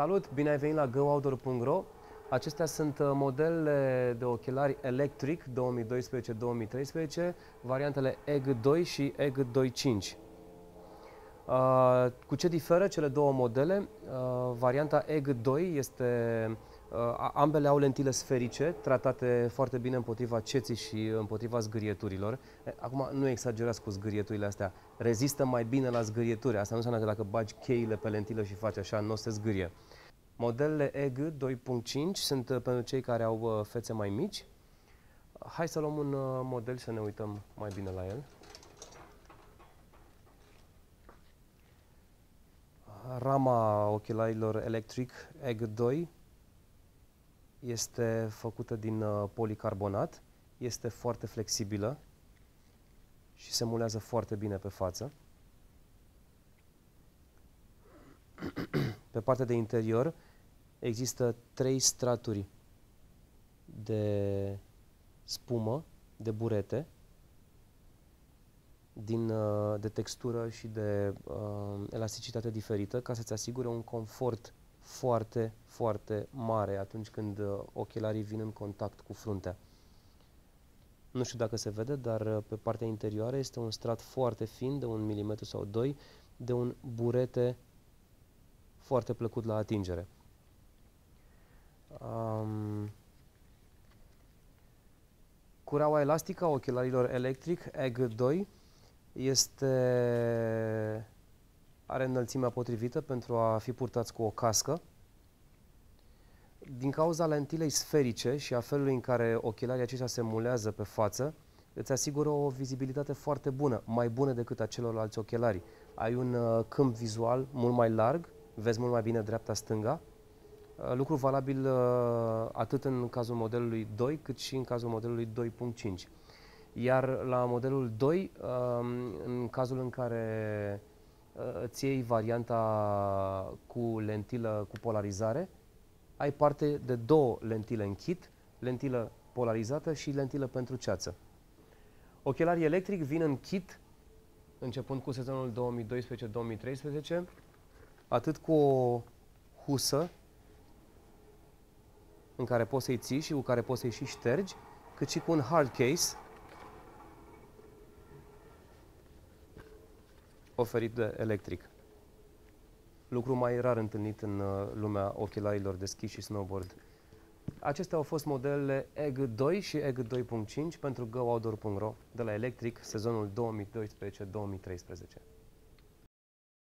Salut, bine ai venit la gooutdoor.ro Acestea sunt uh, modelele de ochelari Electric 2012-2013, variantele EG2 și EG25. Uh, cu ce diferă cele două modele? Uh, varianta EG2 este Uh, ambele au lentile sferice, tratate foarte bine împotriva ceții și împotriva zgârieturilor. Acum, nu exagerați cu zgârieturile astea. Rezistă mai bine la zgârieturi. Asta nu înseamnă că dacă bagi cheile pe lentilă și faci așa, nu se zgârie. Modelele EG 2.5 sunt uh, pentru cei care au uh, fețe mai mici. Hai să luăm un model să ne uităm mai bine la el. Rama ochelarilor Electric EG 2 este făcută din uh, policarbonat, este foarte flexibilă și se mulează foarte bine pe față. Pe partea de interior există trei straturi de spumă, de burete, din, uh, de textură și de uh, elasticitate diferită ca să-ți asigure un confort foarte, foarte mare atunci când uh, ochelarii vin în contact cu fruntea. Nu știu dacă se vede, dar uh, pe partea interioară este un strat foarte fin, de un milimetru sau doi, de un burete foarte plăcut la atingere. Um, curaua elastică a ochelarilor electric EG2 este are înălțimea potrivită pentru a fi purtați cu o cască. Din cauza lentilei sferice și a felului în care ochelarii aceștia se mulează pe față, îți asigură o vizibilitate foarte bună, mai bună decât a celorlalți ochelari. Ai un uh, câmp vizual mult mai larg, vezi mult mai bine dreapta-stânga, uh, lucru valabil uh, atât în cazul modelului 2, cât și în cazul modelului 2.5. Iar la modelul 2, um, în cazul în care îți uh, iei varianta cu lentilă cu polarizare, ai parte de două lentile în kit, lentilă polarizată și lentilă pentru ceață. Ochelarii electric vin în kit începând cu sezonul 2012-2013, atât cu o husă în care poți să-i ții și cu care poți să-i și ștergi, cât și cu un hard case oferit de electric. Lucru mai rar întâlnit în uh, lumea ochelarilor de schi și snowboard. Acestea au fost modelele EG2 și EG2.5 pentru GoOutdoor.ro de la Electric sezonul 2012-2013.